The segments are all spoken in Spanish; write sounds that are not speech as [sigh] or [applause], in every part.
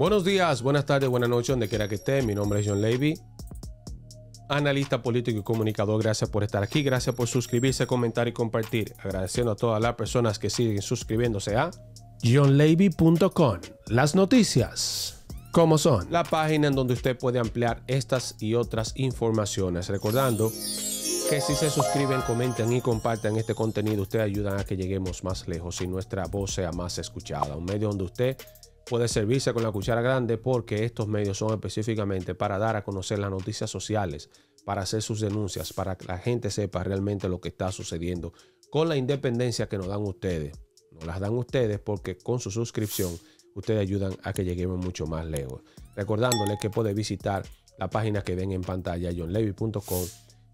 Buenos días, buenas tardes, buenas noches, donde quiera que esté. Mi nombre es John Levy, analista político y comunicador. Gracias por estar aquí, gracias por suscribirse, comentar y compartir. Agradeciendo a todas las personas que siguen suscribiéndose a johnlevy.com. Las noticias. ¿Cómo son? La página en donde usted puede ampliar estas y otras informaciones. Recordando que si se suscriben, comentan y compartan este contenido, Usted ayuda a que lleguemos más lejos y nuestra voz sea más escuchada. Un medio donde usted puede servirse con la cuchara grande porque estos medios son específicamente para dar a conocer las noticias sociales, para hacer sus denuncias, para que la gente sepa realmente lo que está sucediendo con la independencia que nos dan ustedes. Nos las dan ustedes porque con su suscripción ustedes ayudan a que lleguemos mucho más lejos. Recordándoles que puede visitar la página que ven en pantalla, johnlevy.com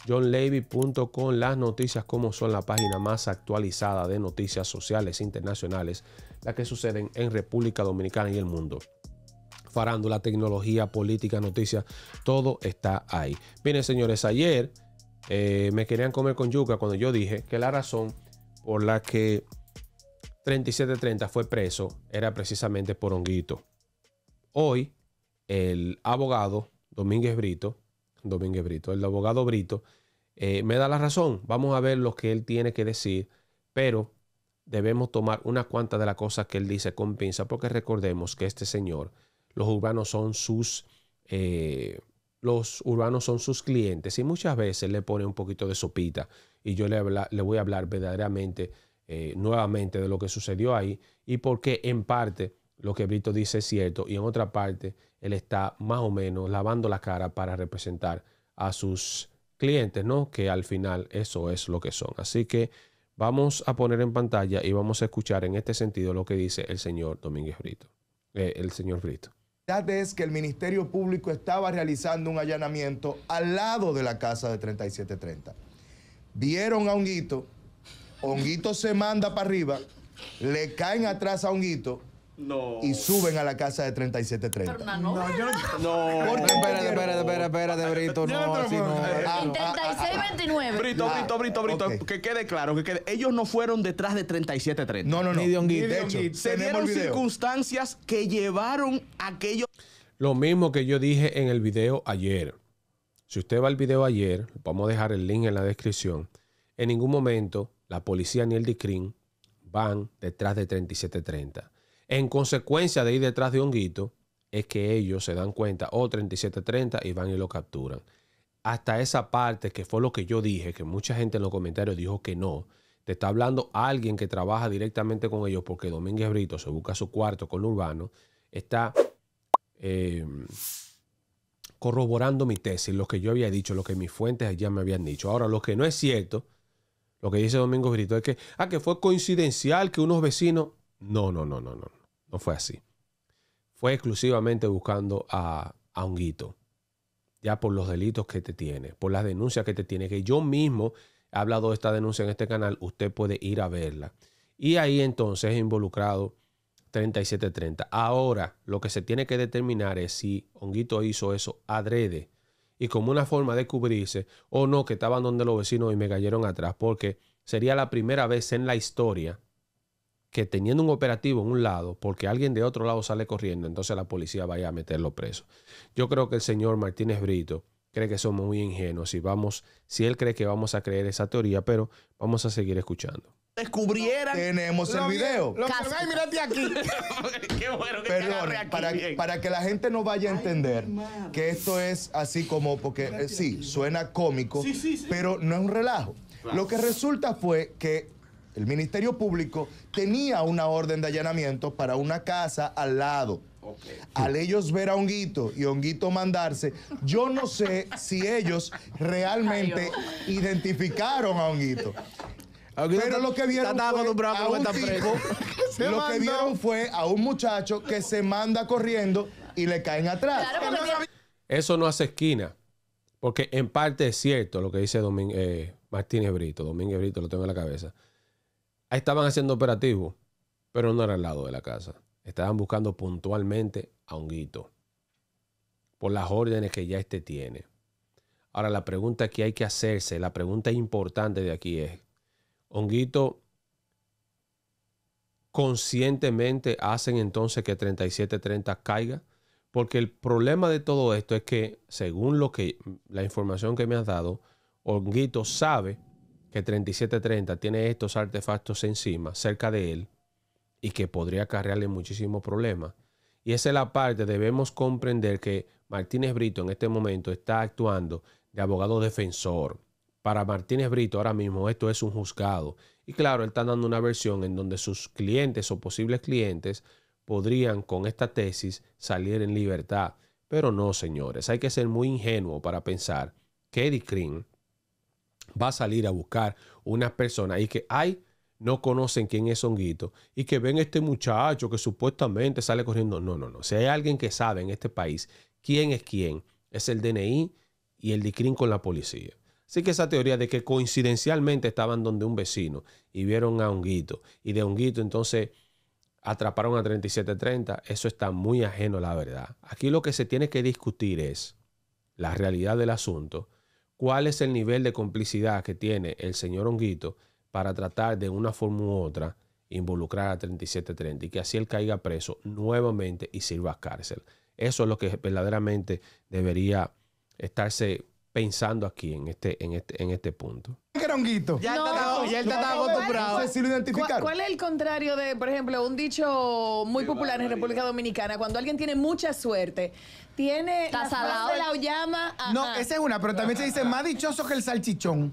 johnlevy.com, las noticias como son la página más actualizada de noticias sociales internacionales, las que suceden en República Dominicana y el mundo farándula, tecnología, política, noticias, todo está ahí. Miren, señores, ayer eh, me querían comer con yuca cuando yo dije que la razón por la que 3730 fue preso era precisamente por honguito. Hoy, el abogado Domínguez Brito Domínguez Brito, el abogado Brito, eh, me da la razón. Vamos a ver lo que él tiene que decir, pero debemos tomar unas cuantas de las cosas que él dice con pinza, porque recordemos que este señor, los urbanos son sus, eh, los urbanos son sus clientes y muchas veces le pone un poquito de sopita. Y yo le, voy a hablar verdaderamente, eh, nuevamente, de lo que sucedió ahí y porque en parte lo que Brito dice es cierto y en otra parte él está más o menos lavando la cara para representar a sus clientes, ¿no? Que al final eso es lo que son. Así que vamos a poner en pantalla y vamos a escuchar en este sentido lo que dice el señor Domínguez Brito, eh, el señor Brito es que el Ministerio Público estaba realizando un allanamiento al lado de la casa de 3730. Vieron a Honguito, Honguito se manda para arriba, le caen atrás a Honguito, no. Y suben a la casa de 3730. no, no, no. no. Espérate, espérate, espérate, espérate, Brito. No, no. 3629. Ah, ah, ah. Brito, Brito, Brito, Brito. Que quede claro, que quede. Ellos no fueron detrás de 3730. No, no, no. Ni de hecho, se dieron circunstancias que llevaron a aquellos. Lo mismo que yo dije en el video ayer. Si usted va al video ayer, vamos a dejar el link en la descripción. En ningún momento la policía ni el DICRIN van detrás de 3730 en consecuencia de ir detrás de Honguito, es que ellos se dan cuenta, o 3730 37 y van y lo capturan. Hasta esa parte, que fue lo que yo dije, que mucha gente en los comentarios dijo que no, te está hablando alguien que trabaja directamente con ellos, porque Domínguez Brito se busca su cuarto con Urbano, está eh, corroborando mi tesis, lo que yo había dicho, lo que mis fuentes ya me habían dicho. Ahora, lo que no es cierto, lo que dice Domingo Brito es que, ah, que fue coincidencial que unos vecinos, no, no, no, no, no. No fue así. Fue exclusivamente buscando a, a Honguito. Ya por los delitos que te tiene, por las denuncias que te tiene, que yo mismo he hablado de esta denuncia en este canal, usted puede ir a verla. Y ahí entonces es involucrado 3730. Ahora lo que se tiene que determinar es si Honguito hizo eso adrede y como una forma de cubrirse o no que estaban donde los vecinos y me cayeron atrás, porque sería la primera vez en la historia que teniendo un operativo en un lado, porque alguien de otro lado sale corriendo, entonces la policía vaya a meterlo preso. Yo creo que el señor Martínez Brito cree que somos muy ingenuos y vamos, si él cree que vamos a creer esa teoría, pero vamos a seguir escuchando. Descubrieran. Tenemos el video. ay, mírate aquí. [laughs] Qué bueno Perdón, para, que la gente no vaya a entender que esto es así como, porque eh, sí, suena cómico, pero no es un relajo. Lo que resulta fue que el Ministerio Público tenía una orden de allanamiento para una casa al lado. Al ellos ver a Honguito y Honguito mandarse, yo no sé si ellos realmente identificaron a Honguito. Pero lo que vieron fue a un [laughs] lo que vieron fue a un muchacho que se manda corriendo y le caen atrás. Eso no hace esquina, porque en parte es cierto lo que dice Domín, eh, Martínez Brito. Domínguez Brito lo tengo en la cabeza estaban haciendo operativo, pero no era al lado de la casa. Estaban buscando puntualmente a Honguito por las órdenes que ya éste tiene. Ahora, la pregunta que hay que hacerse, la pregunta importante de aquí es, Honguito conscientemente hacen entonces que 3730 caiga, porque el problema de todo esto es que, según lo que la información que me has dado, Honguito sabe que 3730 tiene estos artefactos encima, cerca de él, y que podría acarrearle muchísimos problemas. Y esa es la parte, debemos comprender que Martínez Brito en este momento está actuando de abogado defensor. Para Martínez Brito ahora mismo esto es un juzgado. Y claro, él está dando una versión en donde sus clientes o posibles clientes podrían con esta tesis salir en libertad. Pero no, señores, hay que ser muy ingenuo para pensar que Eddie Green va a salir a buscar unas personas y que hay no conocen quién es Honguito y que ven este muchacho que supuestamente sale corriendo. No, no, no. Si hay alguien que sabe en este país quién es quién, es el DNI y el DICRIN con la policía. Así que esa teoría de que coincidencialmente estaban donde un vecino y vieron a Honguito y de Honguito entonces atraparon a 3730, eso está muy ajeno a la verdad. Aquí lo que se tiene que discutir es la realidad del asunto cuál es el nivel de complicidad que tiene el señor Honguito para tratar de una forma u otra involucrar a 3730 y que así él caiga preso nuevamente y sirva a cárcel. Eso es lo que verdaderamente debería estarse pensando aquí en este, en este, este punto. Y él está acostumbrado. ¿Cuál es el contrario de, por ejemplo, un dicho muy popular en República Dominicana? Cuando alguien tiene mucha suerte, tiene de la llama. No, esa es una, pero también se dice más dichoso que el salchichón.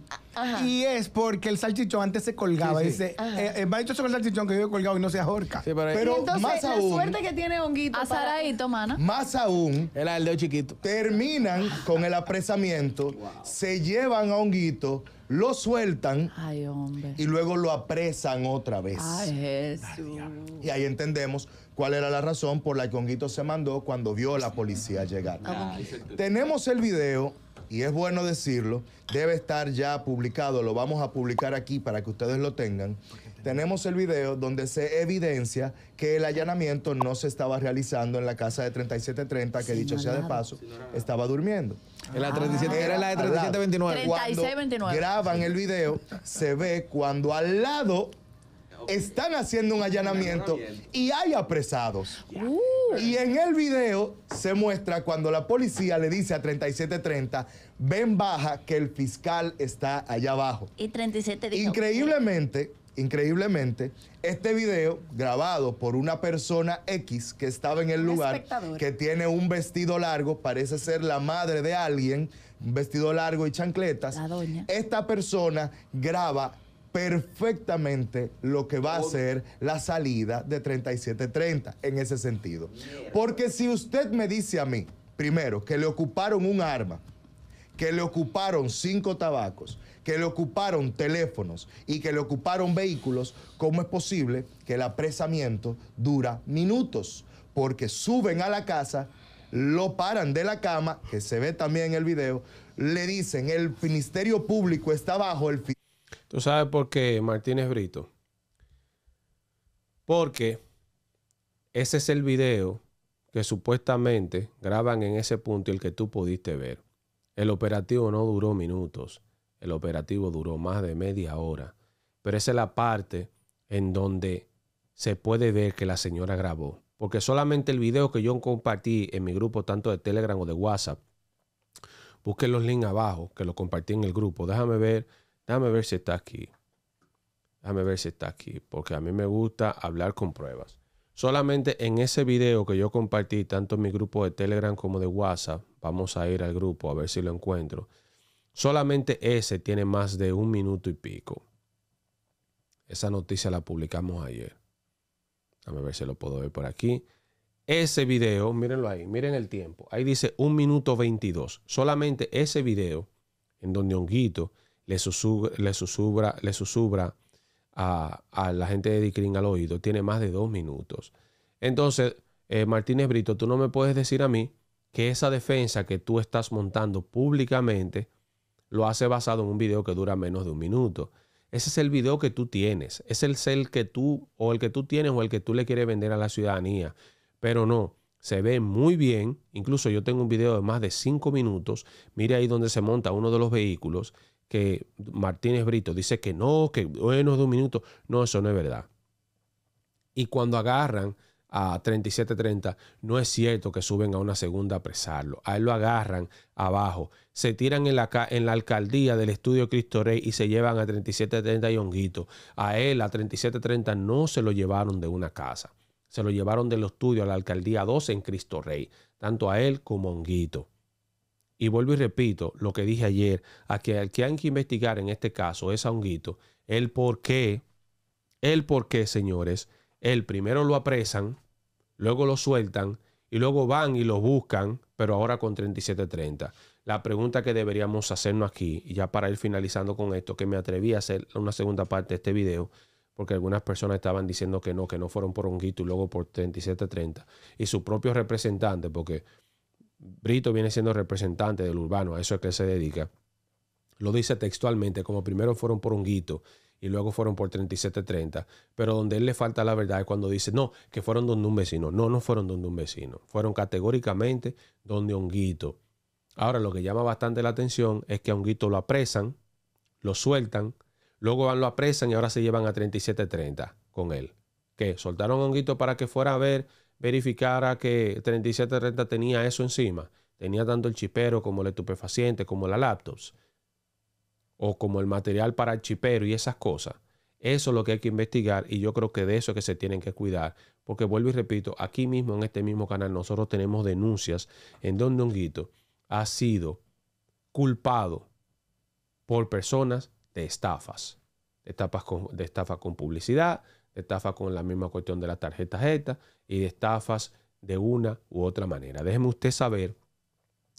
Y es porque el salchichón antes se colgaba. Sí, Dice, eh, eh, más dichoso que el salchichón que vive colgado y no se ahorca. pero, entonces, más la suerte que tiene Honguito. Azaradito, mana. Más aún. El aldeo chiquito. Terminan con el apresamiento, se llevan a Honguito lo sueltan y luego lo apresan otra vez. Ay, Jesús. Y ahí entendemos cuál era la razón por la que Honguito se mandó cuando vio a la policía llegar. Ah, Tenemos el video y es bueno decirlo, debe estar ya publicado, lo vamos a publicar aquí para que ustedes lo tengan. Tenemos el video donde se evidencia que el allanamiento no se estaba realizando en la casa de 3730, que dicho sea de paso, estaba durmiendo. En la era la de 3729. Ah, cuando graban el video, se ve cuando al lado están haciendo un allanamiento y hay apresados. Y en el video se muestra cuando la policía le dice a 3730, ven baja que el fiscal está allá abajo. Y 37 Increíblemente, increíblemente, este video grabado por una persona X que estaba en el lugar, que tiene un vestido largo, parece ser la madre de alguien, un vestido largo y chancletas. Esta persona graba perfectamente lo que va a ser la salida de 3730 en ese sentido. Porque si usted me dice a mí, primero, que le ocuparon un arma, que le ocuparon cinco tabacos, que le ocuparon teléfonos y que le ocuparon vehículos, ¿cómo es posible que el apresamiento dura minutos? Porque suben a la casa, lo paran de la cama, que se ve también en el video, le dicen, el Ministerio Público está bajo el... ¿Tú sabes por qué Martínez Brito? Porque ese es el video que supuestamente graban en ese punto el que tú pudiste ver. El operativo no duró minutos, el operativo duró más de media hora, pero esa es la parte en donde se puede ver que la señora grabó. Porque solamente el video que yo compartí en mi grupo, tanto de Telegram o de WhatsApp, busquen los links abajo que lo compartí en el grupo. Déjame ver Déjame ver si está aquí. Déjame ver si está aquí, porque a mí me gusta hablar con pruebas. Solamente en ese video que yo compartí, tanto en mi grupo de Telegram como de WhatsApp, vamos a ir al grupo a ver si lo encuentro. Solamente ese tiene más de un minuto y pico. Esa noticia la publicamos ayer. Déjame ver si lo puedo ver por aquí. Ese video, mírenlo ahí, miren el tiempo. Ahí dice un minuto 22. Solamente ese video en donde Honguito le susurra, le susubra le a, la gente de Dicrin al oído. Tiene más de dos minutos. Entonces, eh, Martínez Brito, tú no me puedes decir a mí que esa defensa que tú estás montando públicamente lo hace basado en un video que dura menos de un minuto. Ese es el video que tú tienes. Es el cel que tú o el que tú tienes o el que tú le quieres vender a la ciudadanía. Pero no, se ve muy bien. Incluso yo tengo un video de más de cinco minutos. Mire ahí donde se monta uno de los vehículos que Martínez Brito dice que no, que bueno, de un minuto. No, eso no es verdad. Y cuando agarran a 3730, no es cierto que suben a una segunda a apresarlo. A él lo agarran abajo. Se tiran en la, en la alcaldía del estudio Cristo Rey y se llevan a 3730 y honguito. A él, a 3730 no se lo llevaron de una casa. Se lo llevaron del estudio a la alcaldía 12 en Cristo Rey. Tanto a él como a honguito. Y vuelvo y repito lo que dije ayer, a que al que hay que investigar en este caso es a Honguito. El por qué, el por qué, señores, el primero lo apresan, luego lo sueltan y luego van y lo buscan, pero ahora con 3730. La pregunta que deberíamos hacernos aquí, y ya para ir finalizando con esto, que me atreví a hacer una segunda parte de este video, porque algunas personas estaban diciendo que no, que no fueron por Honguito y luego por 3730. Y su propio representante, porque Brito viene siendo representante del urbano, a eso es que se dedica. Lo dice textualmente, como primero fueron por Honguito y luego fueron por 3730, pero donde él le falta la verdad es cuando dice, no, que fueron donde un vecino. No, no fueron donde un vecino, fueron categóricamente donde Honguito. Ahora, lo que llama bastante la atención es que a Honguito lo apresan, lo sueltan, luego van, lo apresan y ahora se llevan a 3730 con él. ¿Qué? soltaron a Honguito para que fuera a ver verificara que 3730 tenía eso encima, tenía tanto el chipero como el estupefaciente, como la laptops, o como el material para el chipero y esas cosas. Eso es lo que hay que investigar y yo creo que de eso es que se tienen que cuidar. Porque vuelvo y repito, aquí mismo en este mismo canal nosotros tenemos denuncias en donde Honguito ha sido culpado por personas de estafas, de, estafas de estafa con publicidad, estafa con la misma cuestión de las tarjetas estas y de estafas de una u otra manera. Déjeme usted saber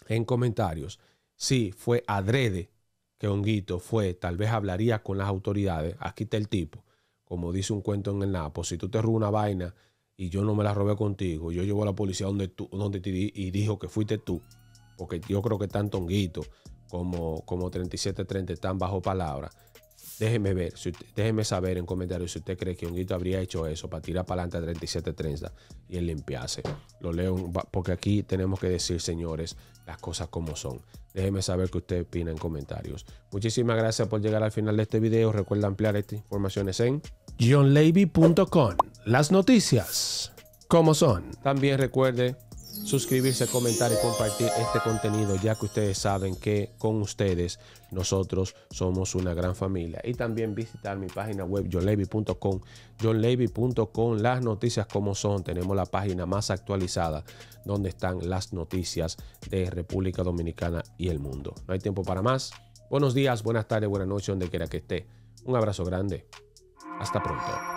en comentarios si fue adrede que Honguito fue, tal vez hablaría con las autoridades, aquí está el tipo, como dice un cuento en el Napo, si tú te robas una vaina y yo no me la robé contigo, yo llevo a la policía donde, tú, donde te di y dijo que fuiste tú, porque yo creo que tanto Honguito como, como 3730 están bajo palabra. Déjeme ver, déjeme saber en comentarios si usted cree que Honguito habría hecho eso para tirar para adelante a 3730 y el limpiarse. Lo leo porque aquí tenemos que decir, señores, las cosas como son. Déjeme saber qué usted opina en comentarios. Muchísimas gracias por llegar al final de este video. Recuerda ampliar estas informaciones en johnlevy.com. Las noticias como son. También recuerde suscribirse, comentar y compartir este contenido, ya que ustedes saben que con ustedes nosotros somos una gran familia. Y también visitar mi página web johnlevy.com, johnlevy.com, las noticias como son. Tenemos la página más actualizada donde están las noticias de República Dominicana y el mundo. No hay tiempo para más. Buenos días, buenas tardes, buenas noches, donde quiera que esté. Un abrazo grande. Hasta pronto.